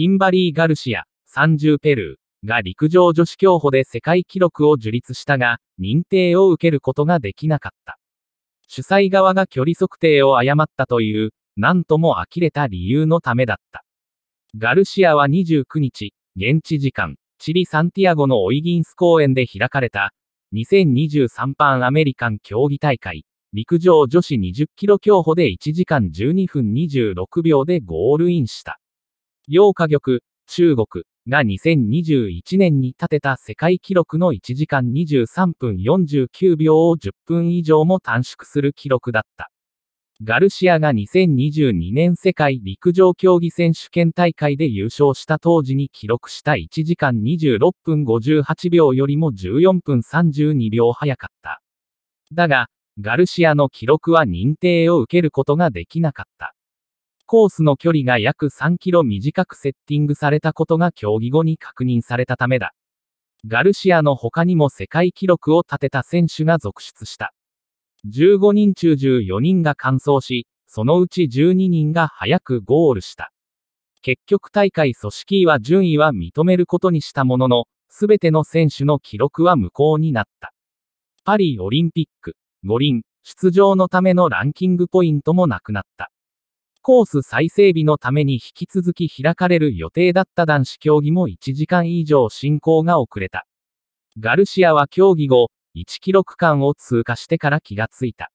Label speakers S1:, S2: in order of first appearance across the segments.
S1: キンバリー・ガルシア、30ペルーが陸上女子競歩で世界記録を樹立したが、認定を受けることができなかった。主催側が距離測定を誤ったという、なんとも呆れた理由のためだった。ガルシアは29日、現地時間、チリ・サンティアゴのオイギンス公園で開かれた、2023パンアメリカン競技大会、陸上女子20キロ競歩で1時間12分26秒でゴールインした。陽華玉、中国が2021年に立てた世界記録の1時間23分49秒を10分以上も短縮する記録だった。ガルシアが2022年世界陸上競技選手権大会で優勝した当時に記録した1時間26分58秒よりも14分32秒早かった。だが、ガルシアの記録は認定を受けることができなかった。コースの距離が約3キロ短くセッティングされたことが競技後に確認されたためだ。ガルシアの他にも世界記録を立てた選手が続出した。15人中14人が完走し、そのうち12人が早くゴールした。結局大会組織委は順位は認めることにしたものの、すべての選手の記録は無効になった。パリオリンピック、五輪、出場のためのランキングポイントもなくなった。コース再整備のために引き続き開かれる予定だった男子競技も1時間以上進行が遅れた。ガルシアは競技後、1キロ区間を通過してから気がついた。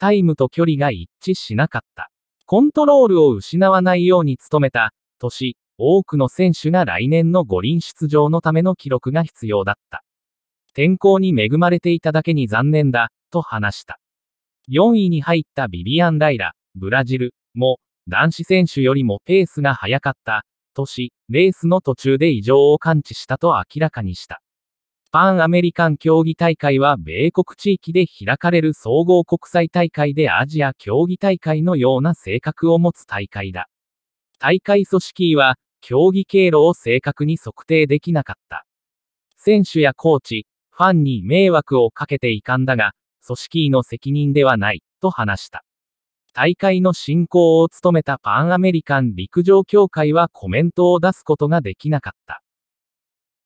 S1: タイムと距離が一致しなかった。コントロールを失わないように努めた、年、多くの選手が来年の五輪出場のための記録が必要だった。天候に恵まれていただけに残念だ、と話した。4位に入ったビビアン・ライラ、ブラジルも男子選手よりもペースが速かったとし、レースの途中で異常を感知したと明らかにした。パンアメリカン競技大会は米国地域で開かれる総合国際大会でアジア競技大会のような性格を持つ大会だ。大会組織委は競技経路を正確に測定できなかった。選手やコーチ、ファンに迷惑をかけていかんだが、組織委の責任ではない、と話した。大会の進行を務めたパンアメリカン陸上協会はコメントを出すことができなかった。